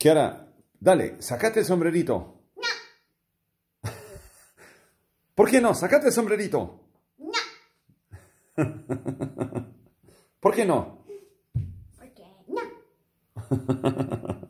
Kiara, dale, sacate el sombrerito. No. ¿Por qué no? Sacate el sombrerito. No. ¿Por qué no? Porque no.